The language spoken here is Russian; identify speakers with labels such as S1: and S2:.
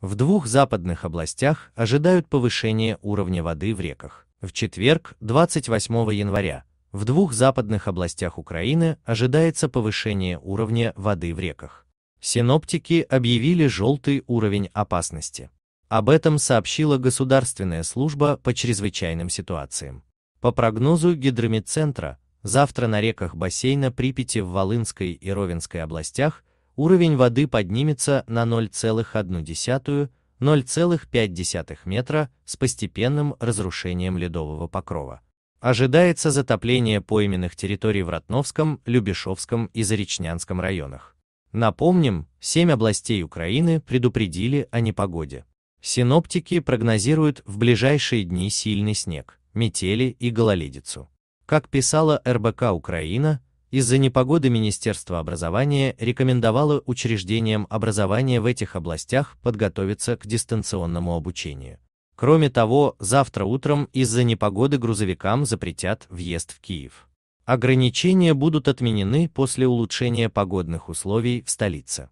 S1: В двух западных областях ожидают повышение уровня воды в реках. В четверг, 28 января, в двух западных областях Украины ожидается повышение уровня воды в реках. Синоптики объявили желтый уровень опасности. Об этом сообщила Государственная служба по чрезвычайным ситуациям. По прогнозу Гидромедцентра, завтра на реках бассейна Припяти в Волынской и Ровенской областях уровень воды поднимется на 0,1-0,5 метра с постепенным разрушением ледового покрова. Ожидается затопление пойменных территорий в Ротновском, Любешовском и Заречнянском районах. Напомним, семь областей Украины предупредили о непогоде. Синоптики прогнозируют в ближайшие дни сильный снег, метели и гололедицу. Как писала РБК Украина, из-за непогоды Министерство образования рекомендовало учреждениям образования в этих областях подготовиться к дистанционному обучению. Кроме того, завтра утром из-за непогоды грузовикам запретят въезд в Киев. Ограничения будут отменены после улучшения погодных условий в столице.